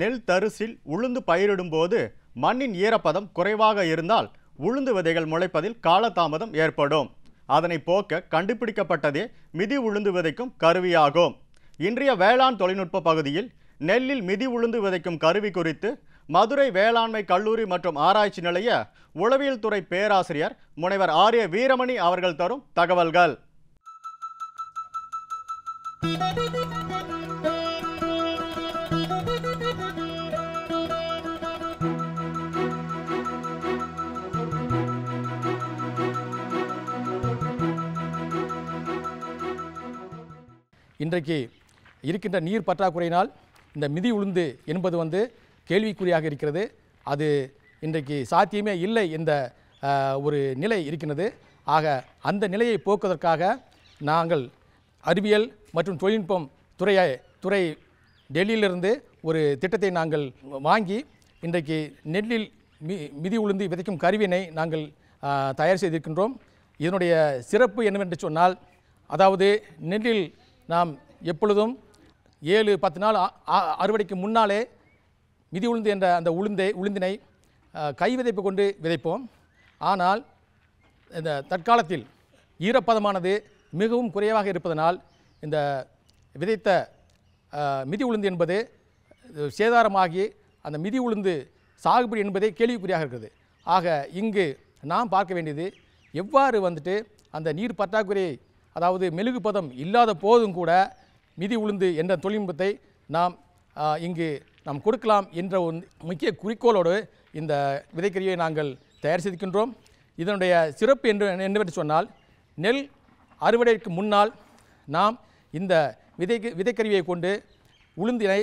நெல் தரிசில் உளுந்து பயிரிடும்போது மண்ணின் ஈரப்பதம் குறைவாக இருந்தால் உளுந்து விதைகள் முளைப்பதில் காலதாமதம் ஏற்படும் அதனை போக்க கண்டுபிடிக்கப்பட்டதே மிதி உளுந்து விதைக்கும் கருவியாகும் இன்றைய வேளாண் தொழில்நுட்ப பகுதியில் நெல்லில் மிதி உளுந்து விதைக்கும் கருவி குறித்து மதுரை வேளாண்மை கல்லூரி மற்றும் ஆராய்ச்சி நிலைய உளவியல் துறை பேராசிரியர் முனைவர் ஆரிய வீரமணி அவர்கள் தரும் தகவல்கள் இன்றைக்கு இருக்கின்ற நீர் பற்றாக்குறையினால் இந்த மிதி உளுந்து என்பது வந்து கேள்விக்குறியாக இருக்கிறது அது இன்றைக்கு சாத்தியமே இல்லை இந்த ஒரு நிலை இருக்கின்றது ஆக அந்த நிலையை போக்குவதற்காக நாங்கள் அறிவியல் மற்றும் தொழில்நுட்பம் துறைய துறை டெல்லியிலிருந்து ஒரு திட்டத்தை நாங்கள் வாங்கி இன்றைக்கு நெல்லில் மி மிதி உளுந்து விதைக்கும் கருவினை நாங்கள் தயார் செய்திருக்கின்றோம் இதனுடைய சிறப்பு என்னவென்று சொன்னால் அதாவது நெல்லில் நாம் எப்பொழுதும் ஏழு பத்து நாள் அறுவடைக்கு முன்னாலே மிதி உளுந்து என்ற அந்த உளுந்தை உளுந்தினை கை விதைப்பு கொண்டு விதைப்போம் ஆனால் இந்த தற்காலத்தில் ஈரப்பதமானது மிகவும் குறைவாக இருப்பதனால் இந்த விதைத்த மிதி உளுந்து என்பது சேதாரமாகி அந்த மிதி உளுந்து சாகுபடி என்பதே கேள்விக்குறியாக இருக்கிறது ஆக இங்கு நாம் பார்க்க வேண்டியது எவ்வாறு வந்துட்டு அந்த நீர் பற்றாக்குறையை அதாவது மெழுகு பதம் இல்லாத போதும் கூட மிதி உளுந்து என்ற தொழில்நுட்பத்தை நாம் இங்கு நாம் கொடுக்கலாம் என்ற ஒரு முக்கிய குறிக்கோளோடு இந்த விதைக்கறியை நாங்கள் தயார் செய்திருக்கின்றோம் இதனுடைய சிறப்பு என்று என்னவென்று சொன்னால் நெல் அறுவடைக்கு முன்னால் நாம் இந்த விதை விதைக்கருவியை கொண்டு உளுந்தினை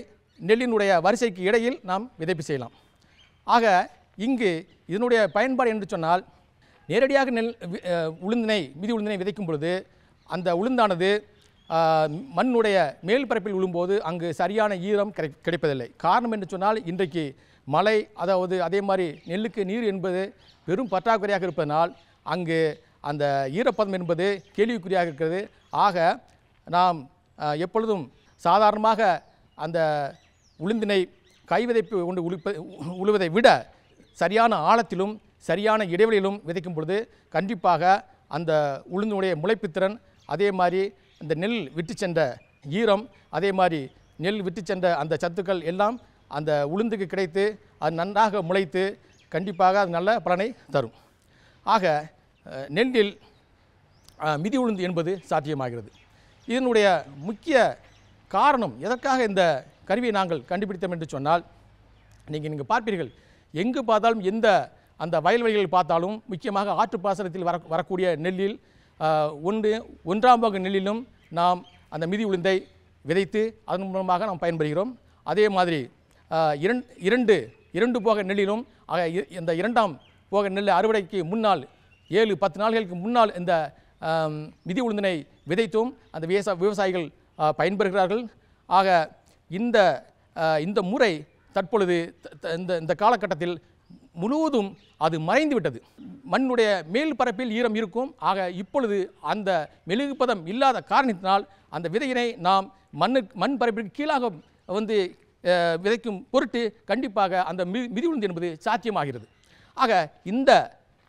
நெல்லினுடைய வரிசைக்கு இடையில் நாம் விதைப்பு செய்யலாம் ஆக இங்கு இதனுடைய பயன்பாடு என்று சொன்னால் நேரடியாக நெல் உளுந்தினை மிதி உளுந்தினை விதைக்கும் பொழுது அந்த உளுந்தானது மண்ணுடைய மேல் பரப்பில் விழும்போது அங்கு சரியான ஈரம் கிடைப்பதில்லை காரணம் என்று சொன்னால் இன்றைக்கு மழை அதாவது அதே மாதிரி நெல்லுக்கு நீர் என்பது பெரும் பற்றாக்குறையாக இருப்பதனால் அங்கு அந்த ஈரப்பதம் என்பது கேள்விக்குறியாக இருக்கிறது ஆக நாம் எப்பொழுதும் சாதாரணமாக அந்த உளுந்தினை கைவிதைப்பு கொண்டு உழுப்ப உழுவதை விட சரியான ஆழத்திலும் சரியான இடைவெளியிலும் விதைக்கும் பொழுது கண்டிப்பாக அந்த உளுந்தினுடைய முளைப்புத்திறன் அதே மாதிரி இந்த நெல் விட்டு சென்ற ஈரம் அதே மாதிரி நெல் விட்டு சென்ற அந்த சத்துக்கள் எல்லாம் அந்த உளுந்துக்கு கிடைத்து அது நன்றாக முளைத்து கண்டிப்பாக அது நல்ல பலனை தரும் ஆக நெல்லில் மிதி உளுந்து என்பது சாத்தியமாகிறது இதனுடைய முக்கிய காரணம் எதற்காக இந்த கருவியை நாங்கள் கண்டுபிடித்தோம் என்று சொன்னால் நீங்கள் நீங்கள் பார்ப்பீர்கள் எங்கு பார்த்தாலும் எந்த அந்த வயல்வெளிகளில் பார்த்தாலும் முக்கியமாக ஆற்று பாசனத்தில் வர வரக்கூடிய நெல்லில் ஒன்று ஒன்றாம் வகு நெல்லிலும் நாம் அந்த மிதி உளுந்தை விதைத்து அதன் மூலமாக நாம் பயன்பெறுகிறோம் அதே மாதிரி இரண் இரண்டு இரண்டு போக நெல்லிலும் இந்த இரண்டாம் போக நெல் அறுவடைக்கு முன்னால் ஏழு பத்து நாள்களுக்கு முன்னால் இந்த மிதி உளுந்தினை விதைத்தும் அந்த விவசாய விவசாயிகள் பயன்பெறுகிறார்கள் ஆக இந்த இந்த முறை தற்பொழுது இந்த இந்த காலகட்டத்தில் முழுவதும் அது மறைந்து விட்டது மண்ணுடைய மேல் பரப்பில் ஈரம் இருக்கும் ஆக இப்பொழுது அந்த மெழுகு பதம் இல்லாத காரணத்தினால் அந்த விதையினை நாம் மண்ணு மண் பரப்பிற்கு கீழாக வந்து விதைக்கும் பொருட்டு கண்டிப்பாக அந்த மி மிதிவுழுந்து என்பது சாத்தியமாகிறது ஆக இந்த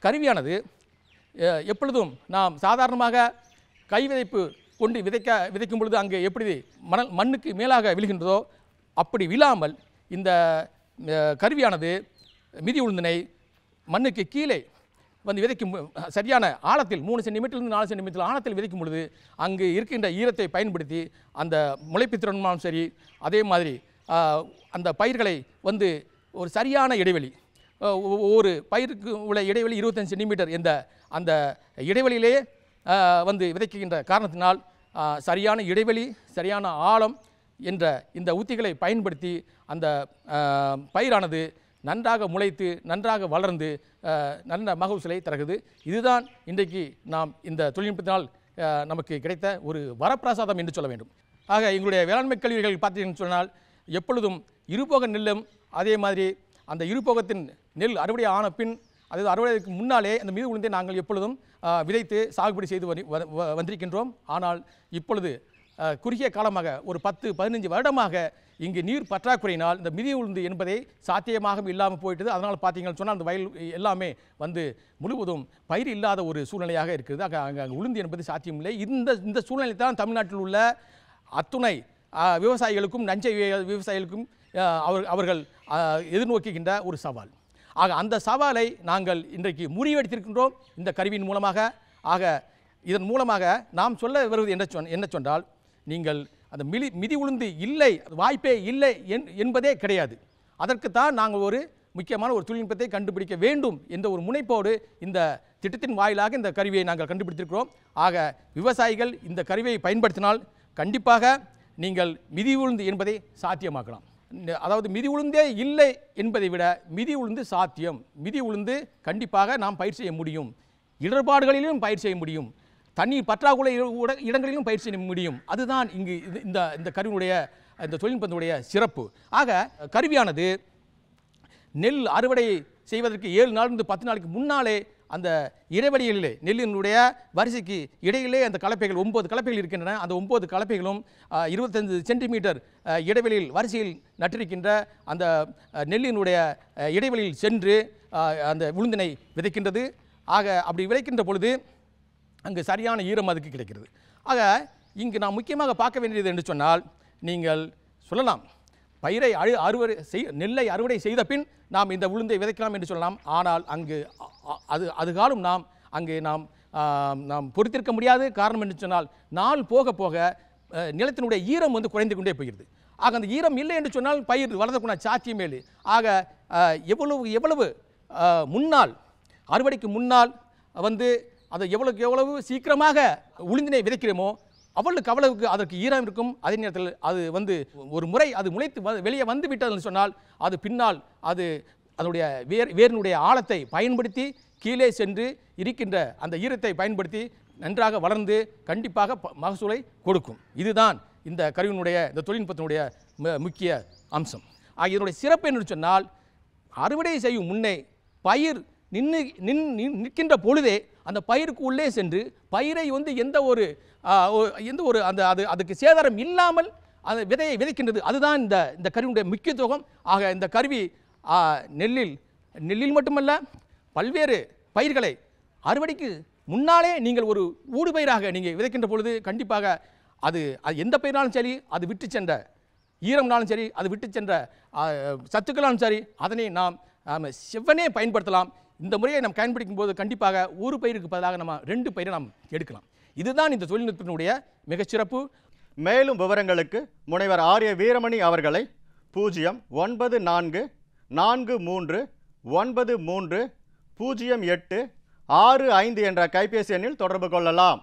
கருவியானது எப்பொழுதும் நாம் சாதாரணமாக கை விதைப்பு கொண்டு விதைக்க விதைக்கும் பொழுது அங்கே எப்படி மணல் மண்ணுக்கு மேலாக விழுகின்றதோ அப்படி விழாமல் இந்த கருவியானது மிதி உளுந்தினை மண்ணுக்கு கீழே வந்து விதைக்கும் சரியான ஆழத்தில் மூணு சென்டிமீட்டர்லேருந்து நாலு சென்டிமீட்டர் ஆழத்தில் விதைக்கும் பொழுது அங்கு இருக்கின்ற ஈரத்தை பயன்படுத்தி அந்த முளைப்பு சரி அதே மாதிரி அந்த பயிர்களை வந்து ஒரு சரியான இடைவெளி ஒவ்வொரு பயிருக்கு உள்ள இடைவெளி இருபத்தஞ்சு சென்டிமீட்டர் என்ற அந்த இடைவெளியிலேயே வந்து விதைக்கின்ற காரணத்தினால் சரியான இடைவெளி சரியான ஆழம் என்ற இந்த உத்திகளை பயன்படுத்தி அந்த பயிரானது நன்றாக முளைத்து நன்றாக வளர்ந்து நல்ல மகசூலை தருகிறது இதுதான் இன்றைக்கு நாம் இந்த தொழில்நுட்பத்தினால் நமக்கு கிடைத்த ஒரு வரப்பிரசாதம் என்று சொல்ல வேண்டும் ஆக எங்களுடைய வேளாண்மை கல்விகள் பார்த்தீங்கன்னு சொன்னால் எப்பொழுதும் இருபோக நெல்லும் அதே மாதிரி அந்த இருபோகத்தின் நெல் அறுவடை ஆன பின் அதாவது அறுவடைக்கு முன்னாலே அந்த மீது உளுந்தை நாங்கள் எப்பொழுதும் விதைத்து சாகுபடி செய்து வந்திருக்கின்றோம் ஆனால் இப்பொழுது குறுகிய காலமாக ஒரு பத்து பதினஞ்சு வருடமாக இங்கு நீர் பற்றாக்குறையினால் இந்த மிதி உளுந்து என்பதை சாத்தியமாக இல்லாமல் போயிட்டது அதனால் பார்த்தீங்கன்னு சொன்னால் அந்த வயல் எல்லாமே வந்து முழுவதும் பயிர் இல்லாத ஒரு சூழ்நிலையாக இருக்குது அங்கே அங்கே உளுந்து என்பது சாத்தியமில்லை இந்த இந்த சூழ்நிலை தான் தமிழ்நாட்டில் உள்ள அத்துணை விவசாயிகளுக்கும் நஞ்சை விவசாயிகளுக்கும் அவர் அவர்கள் எதிர்நோக்குகின்ற ஒரு சவால் ஆக அந்த சவாலை நாங்கள் இன்றைக்கு முறிவெடுத்திருக்கின்றோம் இந்த கருவியின் மூலமாக ஆக இதன் மூலமாக நாம் சொல்ல வருவது என்ன சொன் என்ன சொன்னால் நீங்கள் அந்த மிதி மிதி உளுந்து இல்லை வாய்ப்பே இல்லை என்பதே கிடையாது அதற்குத்தான் நாங்கள் ஒரு முக்கியமான ஒரு தொழில்நுட்பத்தை கண்டுபிடிக்க வேண்டும் என்ற ஒரு முனைப்போடு இந்த திட்டத்தின் வாயிலாக இந்த கருவியை நாங்கள் கண்டுபிடித்திருக்கிறோம் ஆக விவசாயிகள் இந்த கருவியை பயன்படுத்தினால் கண்டிப்பாக நீங்கள் மிதி உளுந்து என்பதை சாத்தியமாக்கலாம் அதாவது மிதி உளுந்தே இல்லை என்பதை விட மிதி உளுந்து சாத்தியம் மிதி உளுந்து கண்டிப்பாக நாம் பயிர் செய்ய முடியும் இடர்பாடுகளிலும் பயிர் செய்ய முடியும் தண்ணீர் பற்றாக்குறை இடங்களிலும் பயிற்சி முடியும் அதுதான் இங்கு இந்த இந்த கருவினுடைய இந்த தொழில்நுட்பத்தினுடைய சிறப்பு ஆக கருவியானது நெல் அறுவடை செய்வதற்கு ஏழு நாள் இருந்து பத்து நாளைக்கு முன்னாலே அந்த இடைவெளிகளிலே நெல்லினுடைய வரிசைக்கு இடையிலே அந்த கலப்பைகள் ஒம்பது கலப்பைகள் இருக்கின்றன அந்த ஒம்பது கலப்பைகளும் இருபத்தஞ்சு சென்டிமீட்டர் இடைவெளியில் வரிசையில் நட்டிருக்கின்ற அந்த நெல்லினுடைய இடைவெளியில் சென்று அந்த உளுந்தினை விதைக்கின்றது ஆக அப்படி விதைக்கின்ற பொழுது அங்கு சரியான ஈரம் அதுக்கு கிடைக்கிறது ஆக இங்கு நாம் முக்கியமாக பார்க்க வேண்டியது என்று சொன்னால் நீங்கள் சொல்லலாம் பயிரை அழு அறுவடை செய் நெல்லை அறுவடை செய்த பின் நாம் இந்த உளுந்தை விதைக்கலாம் என்று சொல்லலாம் ஆனால் அங்கு அது அதுகாலும் நாம் அங்கு நாம் நாம் பொறுத்திருக்க முடியாது காரணம் என்று சொன்னால் நாள் போக போக நிலத்தினுடைய ஈரம் வந்து குறைந்து கொண்டே போயிடுது ஆக அந்த ஈரம் இல்லை என்று சொன்னால் பயிர் வளர்ந்தக்கூடிய மேலே ஆக எவ்வளவு எவ்வளவு முன்னால் அறுவடைக்கு முன்னால் வந்து அதை எவ்வளோக்கு எவ்வளவு சீக்கிரமாக உளிந்தினை விதைக்கிறோமோ அவளுக்கு அவ்வளவுக்கு அதற்கு ஈரம் இருக்கும் அதே நேரத்தில் அது வந்து ஒரு முறை அது முளைத்து வெளியே வந்து விட்டதுன்னு சொன்னால் அது பின்னால் அது அதனுடைய வேர் வேரினுடைய ஆழத்தை பயன்படுத்தி கீழே சென்று இருக்கின்ற அந்த ஈரத்தை பயன்படுத்தி நன்றாக வளர்ந்து கண்டிப்பாக மகசூலை கொடுக்கும் இதுதான் இந்த கருவினுடைய இந்த தொழில்நுட்பத்தினுடைய முக்கிய அம்சம் ஆகியனுடைய இதனுடைய சிறப்பு என்று சொன்னால் அறுவடை செய்யும் முன்னே பயிர் நின்று நின் நிற்கின்ற பொழுதே அந்த பயிருக்கு உள்ளே சென்று பயிரை வந்து எந்த ஒரு எந்த ஒரு அந்த அது அதுக்கு சேதாரம் இல்லாமல் அந்த விதையை விதைக்கின்றது அதுதான் இந்த இந்த கருவியுடைய முக்கியத்துவம் ஆக இந்த கருவி நெல்லில் நெல்லில் மட்டுமல்ல பல்வேறு பயிர்களை அறுவடைக்கு முன்னாலே நீங்கள் ஒரு ஊடு பயிராக நீங்கள் விதைக்கின்ற பொழுது கண்டிப்பாக அது அது எந்த பயிராலும் சரி அது விட்டு சென்ற ஈரம்னாலும் சரி அது விட்டு சென்ற சத்துக்களாலும் சரி அதனை நாம் நாம் செவ்வனே பயன்படுத்தலாம் இந்த முறையை நாம் கண்டுபிடிக்கும் போது கண்டிப்பாக ஒரு பயிருக்கு பதிலாக நம்ம ரெண்டு பயிரை நாம் எடுக்கலாம் இதுதான் இந்த தொழில்நுட்பத்தினுடைய மிகச்சிறப்பு மேலும் விவரங்களுக்கு முனைவர் ஆரிய வீரமணி அவர்களை பூஜ்ஜியம் ஒன்பது நான்கு நான்கு மூன்று ஒன்பது மூன்று பூஜ்ஜியம் எட்டு ஆறு ஐந்து என்ற கைபேசி எண்ணில் தொடர்பு கொள்ளலாம்